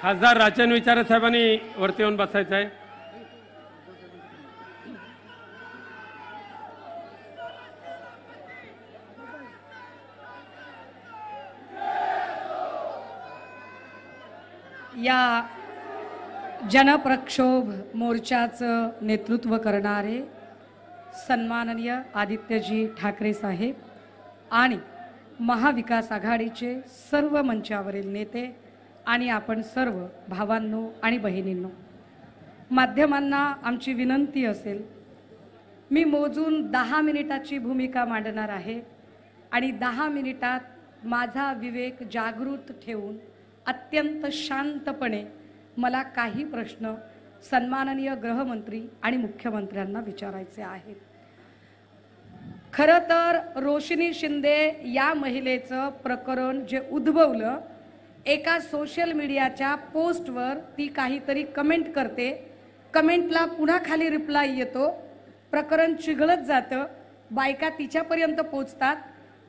खासदार राजन विचारे साहेबांनी वरती येऊन बसायचं आहे या जनप्रक्षोभ मोर्चाचं नेतृत्व करणारे सन्माननीय आदित्यजी ठाकरे साहेब आणि महाविकास आघाडीचे सर्व मंचावरील नेते आणि आपण सर्व भावांनो आणि बहिणींनो माध्यमांना आमची विनंती असेल मी मोजून दहा मिनिटाची भूमिका मांडणार आहे आणि दहा मिनिटात माझा विवेक जागृत ठेवून अत्यंत शांतपणे मला काही प्रश्न सन्माननीय गृहमंत्री आणि मुख्यमंत्र्यांना विचारायचे आहेत खरं तर रोशनी शिंदे या महिलेचं प्रकरण जे उद्भवलं एका सोशल मीडियाच्या पोस्टवर ती काहीतरी कमेंट करते कमेंटला पुन्हा खाली रिप्लाय येतो प्रकरण चिघळत जातं बायका तिच्यापर्यंत पोचतात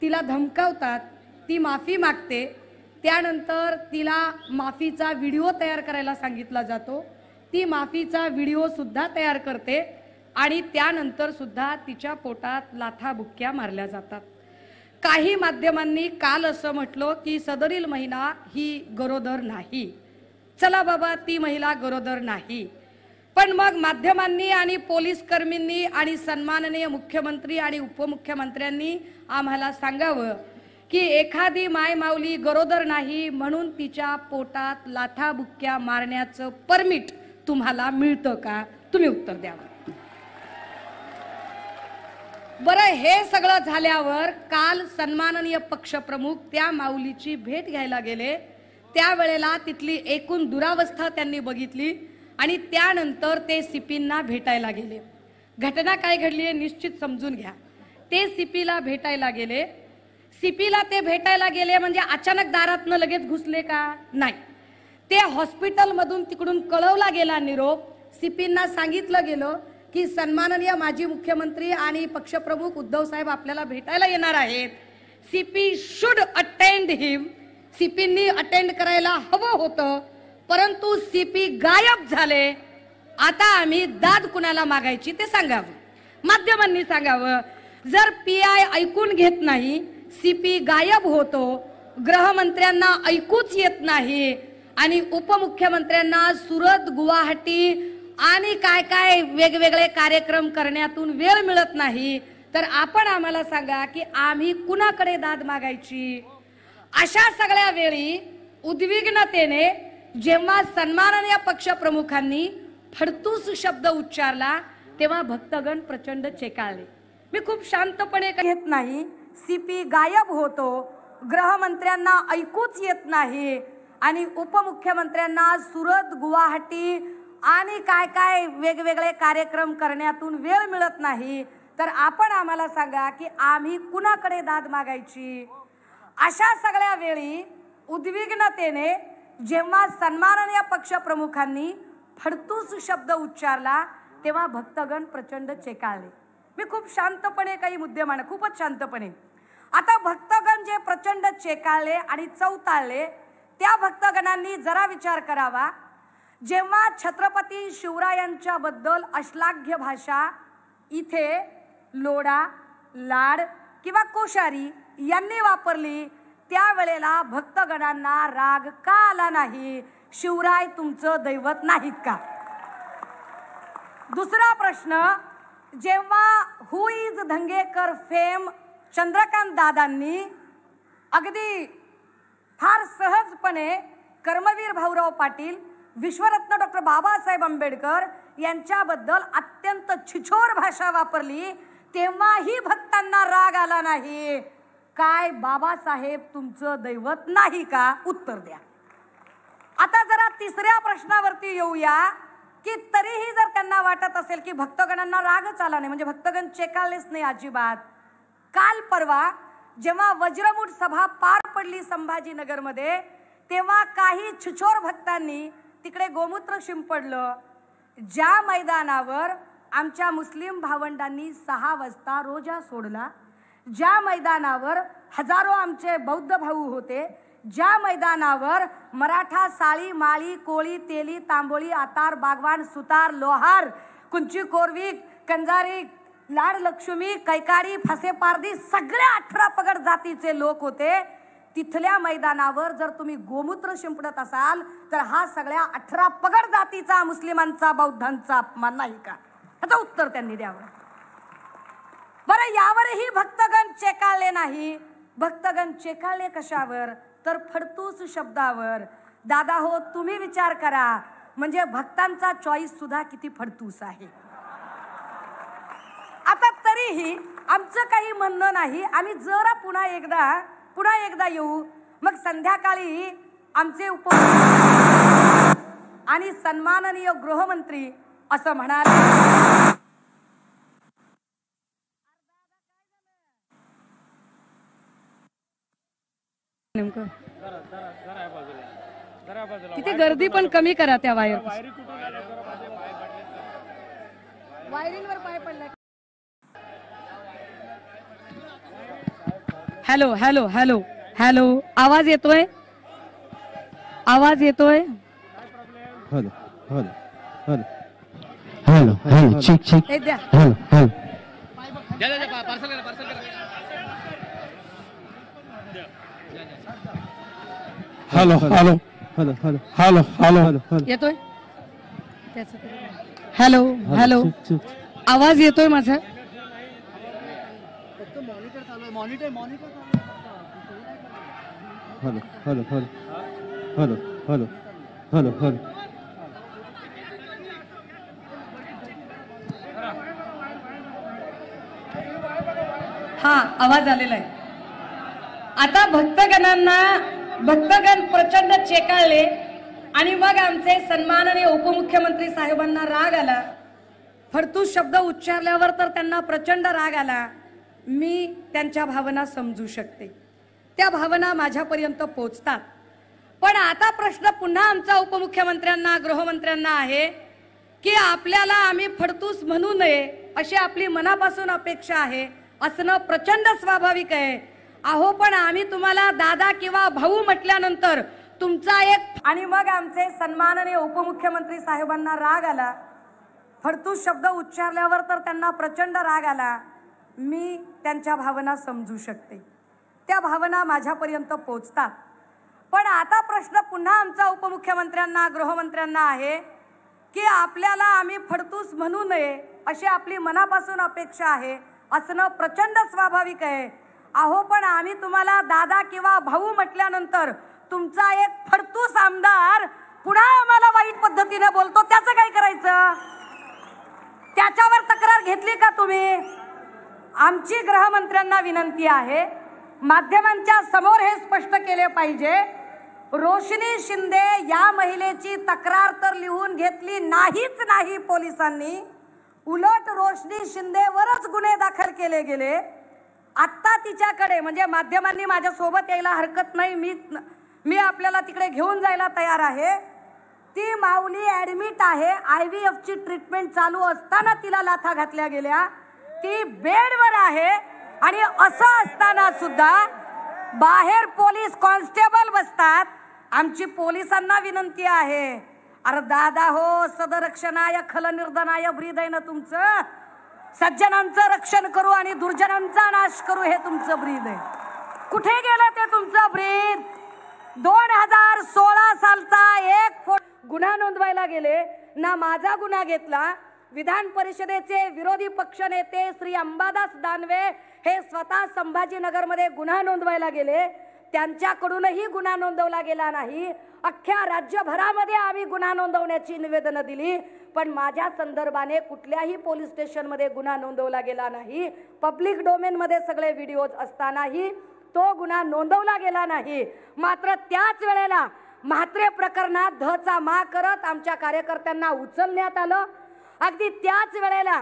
तिला धमकावतात ती माफी मागते त्यानंतर तिला माफीचा व्हिडिओ तयार करायला सांगितला जातो ती माफीचा व्हिडिओसुद्धा तयार करते आणि त्यानंतरसुद्धा तिच्या पोटात लाथाबुक्क्या मारल्या जातात काही माध्यमांनी काल असं म्हटलं की सदरील महिला ही गरोदर नाही चला बाबा ती महिला गरोदर नाही पण मग माध्यमांनी आणि पोलीस कर्मींनी आणि सन्माननीय मुख्यमंत्री आणि उपमुख्यमंत्र्यांनी आम्हाला सांगावं की एखादी माय माऊली गरोदर नाही म्हणून तिच्या पोटात लाथाबुक्क्या मारण्याचं परमिट तुम्हाला मिळतं का तुम्ही उत्तर द्यावं बरं हे सगळं झाल्यावर काल सन्माननीय पक्षप्रमुख त्या माऊलीची भेट घ्यायला गेले त्यावेळेला तिथली एकूण दुरावस्था त्यांनी बघितली आणि त्यानंतर ते सीपींना भेटायला गेले घटना काय घडली आहे निश्चित समजून घ्या ते सीपीला भेटायला गेले सीपीला ते भेटायला गेले म्हणजे अचानक दारातनं लगेच घुसले का नाही ते हॉस्पिटलमधून तिकडून कळवला गेला निरोप सीपींना सांगितलं गेलं की सन्माननीय माजी मुख्यमंत्री आणि पक्षप्रमुख उद्धव साहेब आपल्याला भेटायला येणार आहेत सीपी शुड अटेंड हिम सीपींनी अटेंड करायला हवं होतं परंतु सीपी गायब झाले आता आम्ही दाद कुणाला मागायची ते सांगावं माध्यमांनी सांगावं जर पी आय ऐकून घेत नाही सीपी गायब होतो गृहमंत्र्यांना ऐकूच येत नाही आणि उपमुख्यमंत्र्यांना सुरत गुवाहाटी आणि काय काय वेगवेगळे कार्यक्रम करण्यातून वेळ मिळत नाही तर आपण आम्हाला सांगा की आम्ही कुणाकडे दाद मागायची अशा सगळ्या वेळी उद्विग्नतेने जेव्हा सन्माननीय प्रमुखांनी फडतूस शब्द उच्चारला तेव्हा भक्तगण प्रचंड चेकाळले मी खूप शांतपणे घेत नाही सीपी गायब होतो गृहमंत्र्यांना ऐकूच येत नाही आणि उपमुख्यमंत्र्यांना सुरत गुवाहाटी आणि काय काय वेगवेगळे कार्यक्रम करण्यातून वेळ मिळत नाही तर आपण आम्हाला सांगा की आम्ही कुणाकडे दाद मागायची अशा सगळ्या वेळी उद्विग्नतेने जेव्हा सन्माननीय पक्षप्रमुखांनी फडतूस शब्द उच्चारला तेव्हा भक्तगण प्रचंड चेकाळले मी खूप शांतपणे काही मुद्दे मांड खूपच शांतपणे आता भक्तगण जे प्रचंड चेकाळले आणि चौताळले त्या भक्तगणांनी जरा विचार करावा जेव्हा छत्रपती शिवरायांच्याबद्दल अश्लाघ्य भाषा इथे लोडा लाड किंवा कोशारी यांनी वापरली त्यावेळेला भक्तगणांना राग का आला नाही शिवराय तुमचं दैवत नाहीत का दुसरा प्रश्न जेव्हा who is Dhangekar fame Chandrakant दादांनी अगदी फार सहजपणे कर्मवीर भाऊराव पाटील विश्वरत्न डॉक्टर बाबासाहेब आंबेडकर यांच्याबद्दल अत्यंत छिछोर भाषा वापरली तेव्हाही भक्तांना राग आला नाही काय बाबासाहेब तुमचं दैवत नाही का उत्तर द्या आता जरा तिसऱ्या प्रश्नावरती येऊया की तरीही जर त्यांना वाटत असेल की भक्तगणांना रागच आला नाही म्हणजे भक्तगण चेकालेच नाही अजिबात काल परवा जेव्हा वज्रमूठ सभा पार पडली संभाजीनगरमध्ये तेव्हा काही छिछोर भक्तांनी तिकडे गोमूत्र शिंपडलं ज्या मैदानावर आमच्या मुस्लिम भावंडांनी सहा वाजता रोजा सोडला ज्या मैदानावर हजारो आमचे बौद्ध भाऊ होते ज्या मैदानावर मराठा साळी माळी कोळी तेली तांबोळी आतार बागवान सुतार लोहार कुंची कोरवी कंजारी लाड लक्ष्मी कैकारी फसेपारदी सगळ्या अठरा पगड जातीचे लोक होते तिथल्या मैदानावर जर तुम्ही गोमूत्र शिंपडत असाल तर हा सगळ्या अठरा पगड जातीचा मुस्लिमांचा बौद्धांचा अपमान नाही का ह्याचं उत्तर त्यांनी द्यावं बरं यावरही भक्तगण चेकाळले नाही भक्तगण चेकाळले कशावर तर फडतूस शब्दावर दादा हो तुम्ही विचार करा म्हणजे भक्तांचा चॉईस सुद्धा किती फडतूस आहे आता तरीही आमचं काही म्हणणं नाही आम्ही जरा पुन्हा एकदा पुन्हा एकदा येऊ मग संध्याकाळी आमचे उप आणि सन्माननीय गृहमंत्री असं म्हणाले नेमकं तिथे गर्दी पण कमी करा त्या वायर वायरिंग वर पाय पडला हॅलो हॅलो हॅलो हॅलो आवाज येतोय आवाज येतोय हॅलो हॅलो हॅलो हॅलो ठीक ठीक द्या hello hello hello hello hello hello hello hello hello येतोय हॅलो हॅलो आवाज येतोय माझा हा आवाज आलेला आहे आता भक्तगणांना भक्तगण प्रचंड चेकाळले आणि मग आमचे आणि उपमुख्यमंत्री साहेबांना राग आला फरतू शब्द उच्चारल्यावर तर त्यांना प्रचंड राग आला मी त्यांच्या भावना समजू शकते त्या भावना माझ्यापर्यंत पोचतात पण आता प्रश्न पुन्हा आमचा उपमुख्यमंत्र्यांना गृहमंत्र्यांना आहे की आपल्याला आम्ही फडतूस म्हणू नये अशी आपली मनापासून अपेक्षा आहे असणं प्रचंड स्वाभाविक आहे अहो पण आम्ही तुम्हाला दादा किंवा भाऊ म्हटल्यानंतर तुमचा एक आणि मग आमचे सन्माननीय उपमुख्यमंत्री साहेबांना राग आला फडतूस शब्द उच्चारल्यावर तर त्यांना प्रचंड राग आला मी त्यांच्या भावना समजू शकते त्या भावना माझ्यापर्यंत पोचतात पण आता प्रश्न पुन्हा आमचा उपमुख्यमंत्र्यांना गृहमंत्र्यांना आहे की आपल्याला आम्ही फडतूस म्हणू नये अशी आपली मनापासून अपेक्षा आहे असणं प्रचंड स्वाभाविक आहे अहो पण आम्ही तुम्हाला दादा किंवा भाऊ म्हटल्यानंतर तुमचा एक फडतूस आमदार पुन्हा आम्हाला वाईट पद्धतीने बोलतो त्याचं काय करायचं त्याच्यावर तक्रार घेतली का तुम्ही आमची गृहमंत्र्यांना विनंती आहे माध्यमांच्या समोर हे स्पष्ट केले पाहिजे रोशनी शिंदे या महिलेची तक्रार तर लिहून घेतली नाहीच नाही पोलिसांनी उलट रोशनी शिंदेवरच गुन्हे दाखल केले गेले आत्ता तिच्याकडे म्हणजे माध्यमांनी माझ्यासोबत यायला हरकत नाही मी मी आपल्याला तिकडे घेऊन जायला तयार आहे ती माऊली ॲडमिट आहे आय व्ही एफची ट्रीटमेंट चालू असताना तिला लाथा घातल्या गेल्या ती बेडवर आहे आणि असं असताना सुद्धा बाहेर पोलीस कॉन्स्टेबल बसतात आमची पोलिसांना विनंती आहे अरे दादा हो सदरक्षणाय खलनिर्धनाय ब्रीद आहे ना तुमचं सज्जनांचं रक्षण करू आणि दुर्जनांचा नाश करू हे तुमचं ब्रीद आहे कुठे गेलं ते तुमचं ब्रीद दोन हजार सोळा सालचा एक गुन्हा नोंदवायला गेले ना माझा गुन्हा घेतला विधान परिषदेचे विरोधी पक्षनेते श्री अंबादास दानवे हे स्वतः संभाजीनगरमध्ये गुन्हा नोंदवायला गेले त्यांच्याकडूनही गुन्हा नोंदवला गेला नाही अख्ख्या राज्यभरामध्ये आम्ही गुन्हा नोंदवण्याची निवेदन दिली पण माझ्या संदर्भाने कुठल्याही पोलीस स्टेशनमध्ये गुन्हा नोंदवला गेला नाही पब्लिक डोमेनमध्ये सगळे व्हिडिओज असतानाही तो गुन्हा नोंदवला गेला नाही मात्र त्याच वेळेला म्हात्रे प्रकरणात धचा मा करत आमच्या कार्यकर्त्यांना उचलण्यात आलं अगदी त्याच वेळेला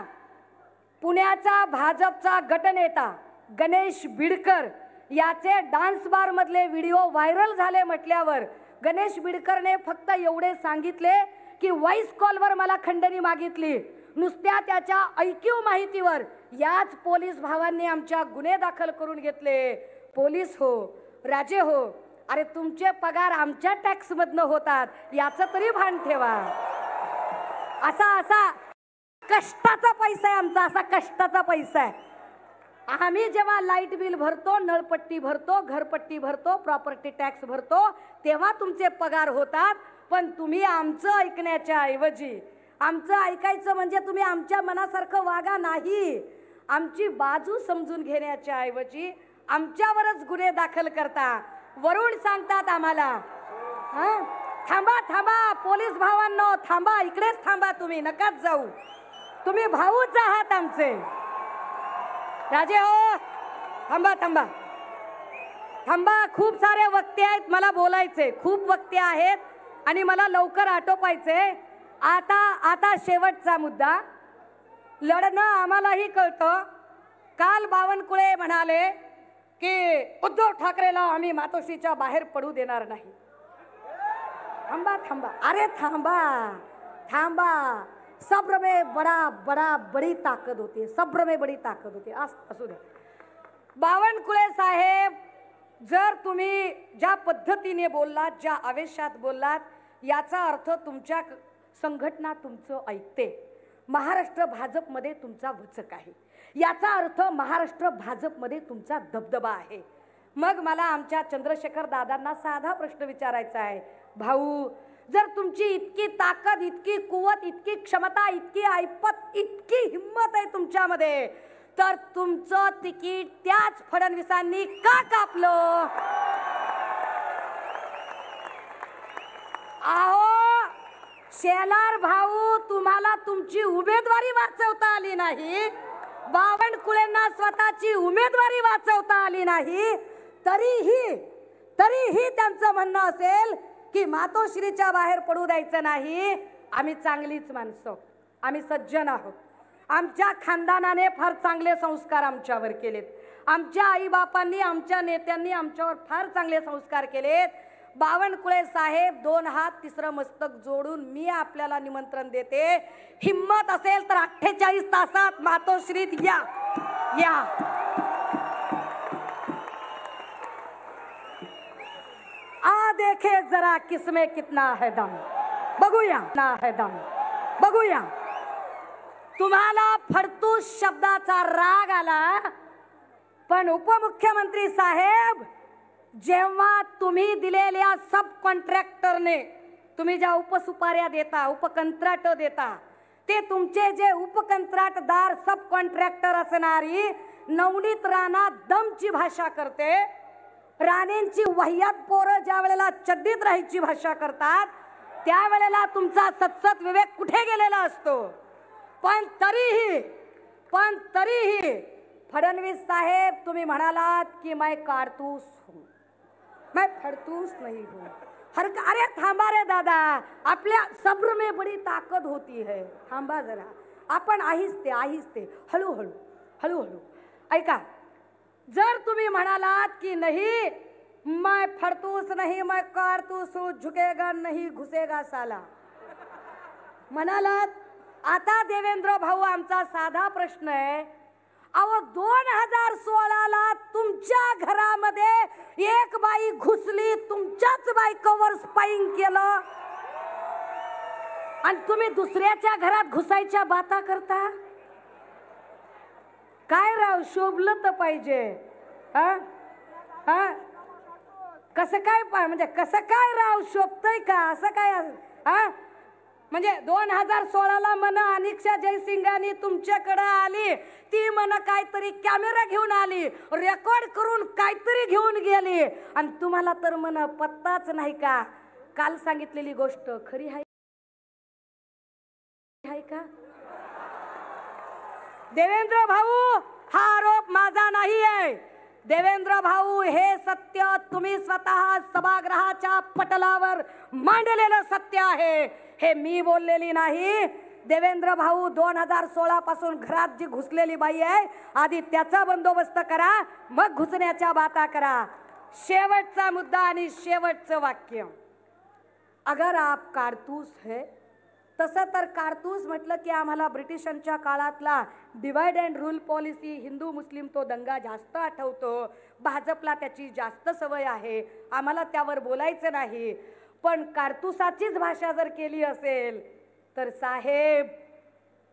पुण्याचा भाजपचा गटनेता गणेश बिडकर याचे डान्स बारमधले व्हिडिओ व्हायरल झाले म्हटल्यावर गणेश बिडकरने फक्त एवढे सांगितले की व्हॉइस कॉलवर मला खंडणी मागितली नुसत्या त्याच्या ऐकीव माहितीवर याच पोलीस भावांनी आमच्या गुन्हे दाखल करून घेतले पोलीस हो राजे हो अरे तुमचे पगार आमच्या टॅक्समधनं होतात याचं तरी भान ठेवा असा असा कष्टाचा पैसा आहे आमचा असा कष्टाचा पैसा आहे आम्ही जेव्हा लाईट बिल भरतो नळपट्टी भरतो घरपट्टी भरतो प्रॉपर्टी टॅक्स भरतो तेव्हा तुमचे पगार होतात पण तुम्ही आमचं ऐकण्याच्या ऐवजी आमचं ऐकायचं म्हणजे तुम्ही आमच्या मनासारखं वागा नाही आमची बाजू समजून घेण्याच्या ऐवजी आमच्यावरच गुन्हे दाखल करता वरुण सांगतात आम्हाला हां थांबा थांबा पोलीस भावांनो थांबा इकडेच थांबा तुम्ही नकाच जाऊ तुम्ही भाऊच आहात आमचे राजे हो थांबा थांबा थांबा खूप सारे वक्ते आहेत मला बोलायचे खूप वक्ते आहेत आणि मला लवकर आटोपायचे आता आता शेवटचा मुद्दा लढणं आम्हालाही कळतं काल बावनकुळे म्हणाले की उद्धव ठाकरेला आम्ही मातोशीच्या बाहेर पडू देणार नाही थांबा थांबा अरे थांबा थांबा सब्र में बड़ा बड़ा बड़ी ताकद होती है सब्र में बड़ी ताकद होती है असू दे बावनकुळे साहेब जर तुम्ही ज्या पद्धतीने बोललात ज्या आवेशात बोललात याचा अर्थ तुमच्या संघटना तुमचं ऐकते महाराष्ट्र भाजपमध्ये तुमचा वचक आहे याचा अर्थ महाराष्ट्र भाजपमध्ये तुमचा दबदबा आहे मग मला आमच्या चंद्रशेखर दादांना साधा प्रश्न विचारायचा आहे भाऊ जर तुमची इतकी ताकद इतकी कुवत इतकी क्षमता इतकी ऐपत इतकी हिंमत आहे तुमच्यामध्ये तर तुमचं तिकीट त्याच फडणवीसांनी का कापलं आहो शेलार भाऊ तुम्हाला तुमची उमेदवारी वाचवता आली नाही बावणकुळेंना स्वतःची उमेदवारी वाचवता आली नाही तरीही तरीही त्यांचं म्हणणं असेल की मातोश्रीच्या बाहेर पडू द्यायचं नाही आम्ही चांगलीच माणसं आम्ही सज्जन आहोत आमच्या खानदानाने फार चांगले संस्कार आमच्यावर केलेत आमच्या आईबापांनी आमच्या नेत्यांनी आमच्यावर फार चांगले संस्कार केलेत बावनकुळे साहेब दोन हात तिसरं मस्तक जोडून मी आपल्याला निमंत्रण देते हिम्मत असेल तर अठ्ठेचाळीस तासात मातोश्रीत या या देखे जरा किसमें कितना है दम बघूया ना है दम बघूया तुम्हाला फरतू शब्दाचा राग आला पण उपमुख्यमंत्री साहेब जेव्हा तुम्ही दिलेल्या सब कॉन्ट्रॅक्टरने तुम्ही ज्या उपसुपाऱ्या देता उपकंत्राट देता ते तुमचे जे उपकंत्राटदार सब कॉन्ट्रॅक्टर असणारी नवनीत राणा दमची भाषा करते राणेंची वह्यात पोरं ज्या वेळेला चड्डीत राहायची भाषा करतात त्यावेळेला तुमचा सतसत विवेक कुठे गेलेला असतो पण तरीही पण तरीही फडणवीस साहेब तुम्ही म्हणालात की मैं कारतूस हूं मैं फडतूस नाही हूं अरे थांबा रे दादा आपल्या सब्रमे बडी ताकद होती है थांबा जरा आपण ते आहीच ते हळूहळू हळूहळू ऐका जर तुम्ही म्हणालात की नाही मैं फडतूस नाही मैं कारतूस झुकेगा नाही घुसेगा साला म्हणालात आता देवेंद्र भाऊ आमचा साधा प्रश्न आहे अहो दोन हजार सोळाला तुमच्या घरामध्ये एक बाई घुसली तुमच्याच बायकोवर स्पाईंग केलं आणि तुम्ही दुसऱ्याच्या घरात घुसायच्या बाता करता काय राव शोभलं तर पाहिजे कस कसं काय पा म्हणजे कसं काय राव शोभतय का असं काय हा म्हणजे दोन हजार सोळाला मन अनिक्षा जयसिंगानी तुमच्याकडं आली ती मन काहीतरी कॅमेरा घेऊन आली रेकॉर्ड करून काहीतरी घेऊन गेली आणि तुम्हाला तर मन पत्ताच नाही का काल सांगितलेली गोष्ट खरी आहे का देवेंद्र भाऊ हा आरोप माझा नाही आहे देवेंद्र भाऊ हे सत्य तुम्ही स्वतः सभागृहाच्या पटलावर मांडलेलं सत्य आहे हे मी बोललेली नाही देवेंद्र भाऊ दोन हजार सोळा पासून घरात जी घुसलेली बाई आहे आधी त्याचा बंदोबस्त करा मग घुसण्याच्या बाता करा शेवटचा मुद्दा आणि शेवटचं वाक्य अगर आप कारतूस है तसं तर कारतूस म्हटलं की आम्हाला ब्रिटिशांच्या काळातला डिवाइड अँड रूल पॉलिसी हिंदू मुस्लिम तो दंगा जास्त आठवतो भाजपला त्याची जास्त सवय आहे आम्हाला त्यावर बोलायचं नाही पण कारतुसाचीच भाषा जर केली असेल तर साहेब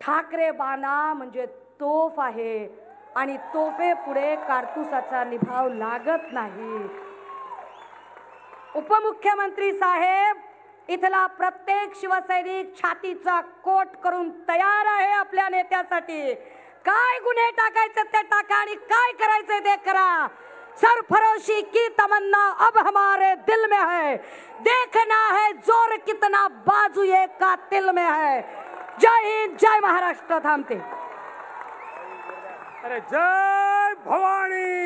ठाकरे बाना म्हणजे तोफ आहे आणि तोफे पुढे कारतुसाचा निभाव लागत नाही उपमुख्यमंत्री साहेब इथला प्रत्येक शिवसैनिक छातीचा कोट करून तयार आहे आपल्या नेत्यासाठी काय गुन्हे टाकायचे ते टाका आणि काय करायचे ते करा सरफरोशी की तमन्ना अब हमारे दिल में है देखना है जोर कितना बाजू ये का तिल में है जय हिंद जय महाराष्ट्र थांबते अरे जय भवानी